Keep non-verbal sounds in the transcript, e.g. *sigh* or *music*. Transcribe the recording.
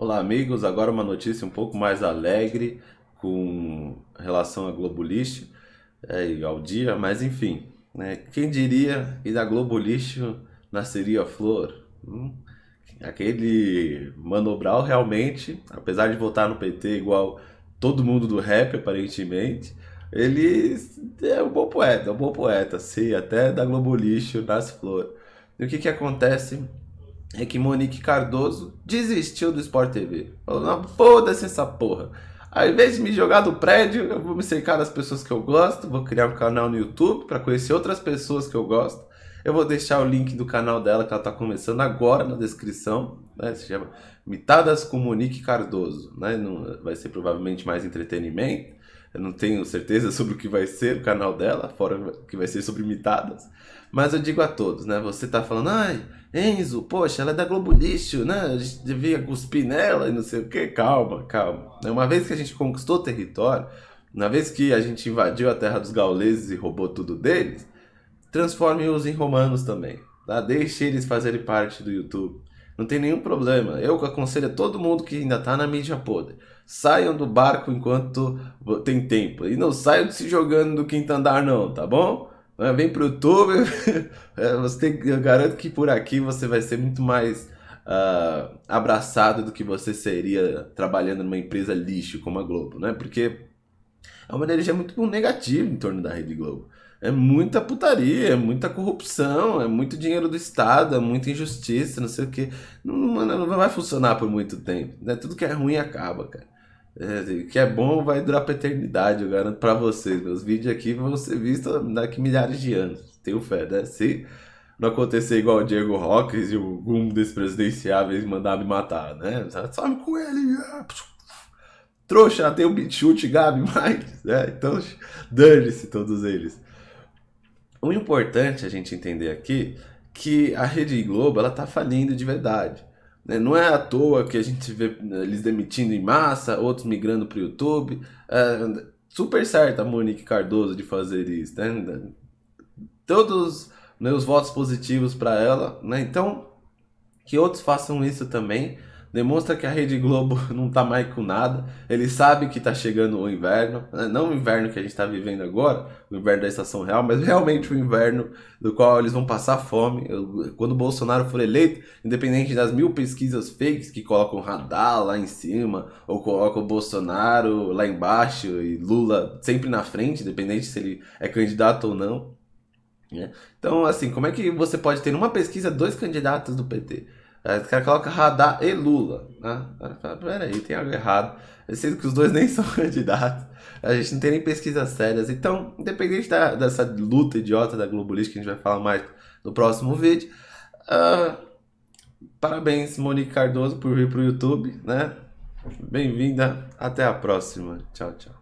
Olá, amigos. Agora uma notícia um pouco mais alegre com relação à Globolixo é, e ao dia, mas enfim. Né? Quem diria que da Globolixo nasceria a flor? Hum? Aquele Mano Brown realmente, apesar de votar no PT igual todo mundo do rap, aparentemente, ele é um bom poeta, é um bom poeta. Sim, até da Globolixo nasce flor. E o que, que acontece? é que Monique Cardoso desistiu do Sport TV. Falou, não, foda-se essa porra. Ao invés de me jogar do prédio, eu vou me cercar das pessoas que eu gosto, vou criar um canal no YouTube para conhecer outras pessoas que eu gosto. Eu vou deixar o link do canal dela, que ela tá começando agora, na descrição. Né? Se chama Mitadas com Monique Cardoso. Né? Não, vai ser provavelmente mais entretenimento. Eu não tenho certeza *laughs* sobre o que vai ser o canal dela, fora que vai ser sobre mitadas. Mas eu digo a todos, né? Você tá falando, ai, Enzo, poxa, ela é da Globo Lixo, né? A gente devia cuspir nela e não sei o quê. Calma, calma. Uma vez que a gente conquistou território, uma vez que a gente invadiu a terra dos gauleses e roubou tudo deles, transforme-os em romanos também, tá? Deixe eles fazerem parte do YouTube. Não tem nenhum problema. Eu aconselho a todo mundo que ainda está na mídia podre. Saiam do barco enquanto tem tempo. E não saiam se jogando no quinto andar, não, tá bom? Vem pro YouTube. *laughs* É, você tem, eu garanto que por aqui você vai ser muito mais uh, abraçado do que você seria trabalhando numa empresa lixo como a Globo, né? Porque é uma energia muito negativa em torno da Rede Globo. É muita putaria, é muita corrupção, é muito dinheiro do Estado, é muita injustiça, não sei o quê. Não, não vai funcionar por muito tempo. Né? Tudo que é ruim acaba, cara. É, que é bom vai durar pra eternidade, eu garanto pra vocês. Meus vídeos aqui vão ser vistos daqui milhares de anos. Tenho fé, né? Se não acontecer igual o Diego Roques e o Gum dos presidenciáveis mandar me matar, né? Sabe com ele, é. Trouxa, tem o Bitchute, Gabi, mais. *laughs* É, então, dane-se todos eles. O importante a gente entender aqui que a Rede Globo ela tá falindo de verdade. Né? Não é à toa que a gente vê né, eles demitindo em massa, outros migrando para o YouTube. É, super certo a Monique Cardoso de fazer isso. Né? Todos meus né, votos positivos para ela. Né? Então, que outros façam isso também demonstra que a Rede Globo *laughs* não está mais com nada. Ele sabe que está chegando o inverno, né? não o inverno que a gente está vivendo agora, o inverno da estação real, mas realmente o inverno do qual eles vão passar fome. Eu, quando o Bolsonaro for eleito, independente das mil pesquisas fakes que colocam radar lá em cima, ou colocam o Bolsonaro lá embaixo e Lula sempre na frente, independente se ele é candidato ou não. Né? Então, assim, como é que você pode ter numa pesquisa dois candidatos do PT? Aí o cara coloca Radar e Lula, né? Fala, Peraí, tem algo errado. Sendo que os dois *laughs* nem são candidatos. A gente não tem nem pesquisas sérias. Então, independente da, dessa luta idiota da Globalista, que a gente vai falar mais no próximo vídeo. Uh, parabéns, Monique Cardoso, por vir para o YouTube, né? Bem-vinda. Até a próxima. Tchau, tchau.